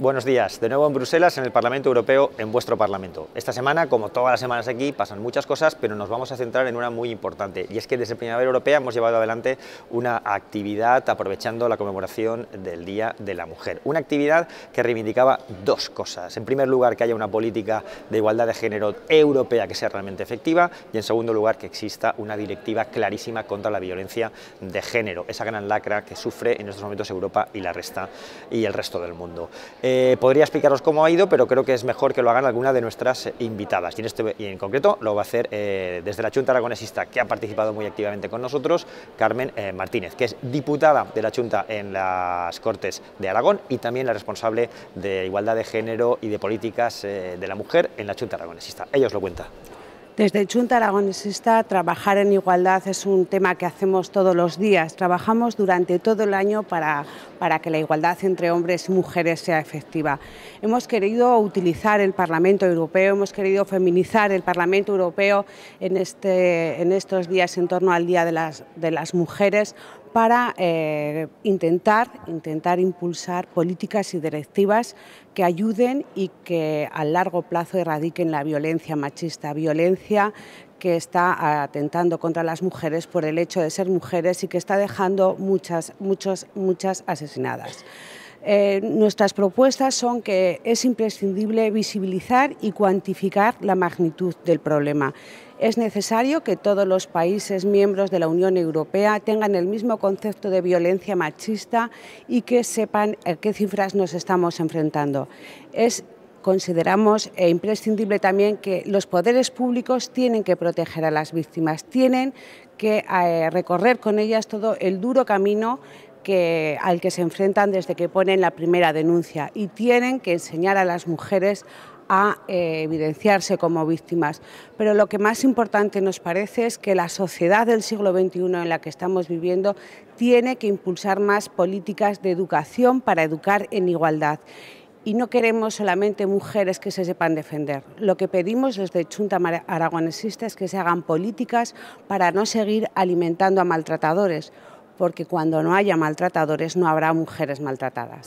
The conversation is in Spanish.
Buenos días, de nuevo en Bruselas, en el Parlamento Europeo, en vuestro Parlamento. Esta semana, como todas las semanas aquí, pasan muchas cosas, pero nos vamos a centrar en una muy importante, y es que desde Primavera Europea hemos llevado adelante una actividad aprovechando la conmemoración del Día de la Mujer. Una actividad que reivindicaba dos cosas. En primer lugar, que haya una política de igualdad de género europea que sea realmente efectiva, y en segundo lugar, que exista una directiva clarísima contra la violencia de género, esa gran lacra que sufre en estos momentos Europa y, la resta, y el resto del mundo. Eh, podría explicaros cómo ha ido, pero creo que es mejor que lo hagan alguna de nuestras eh, invitadas. Este, y en, concreto lo va a hacer eh, desde la Junta Aragonesista, que ha participado muy activamente con nosotros, Carmen Martínez, que es diputada de la Junta en las Cortes de Aragón y también la responsable de Igualdad de Género y de Políticas de la Mujer en la Junta Aragonesista. Ella os lo cuenta. Desde Chunta Aragonesista, trabajar en igualdad es un tema que hacemos todos los días. Trabajamos durante todo el año para, para que la igualdad entre hombres y mujeres sea efectiva. Hemos querido utilizar el Parlamento Europeo, hemos querido feminizar el Parlamento Europeo en, este, en estos días en torno al Día de las, de las Mujeres para eh, intentar, intentar impulsar políticas y directivas que ayuden y que a largo plazo erradiquen la violencia machista, violencia que está atentando contra las mujeres por el hecho de ser mujeres y que está dejando muchas, muchas, muchas asesinadas. Eh, nuestras propuestas son que es imprescindible visibilizar y cuantificar la magnitud del problema. Es necesario que todos los países miembros de la Unión Europea tengan el mismo concepto de violencia machista y que sepan a qué cifras nos estamos enfrentando. Es consideramos e imprescindible también que los poderes públicos tienen que proteger a las víctimas, tienen que eh, recorrer con ellas todo el duro camino al que se enfrentan desde que ponen la primera denuncia y tienen que enseñar a las mujeres a eh, evidenciarse como víctimas. Pero lo que más importante nos parece es que la sociedad del siglo XXI en la que estamos viviendo tiene que impulsar más políticas de educación para educar en igualdad. Y no queremos solamente mujeres que se sepan defender. Lo que pedimos desde Chunta Aragonesista es que se hagan políticas para no seguir alimentando a maltratadores, porque cuando no haya maltratadores no habrá mujeres maltratadas.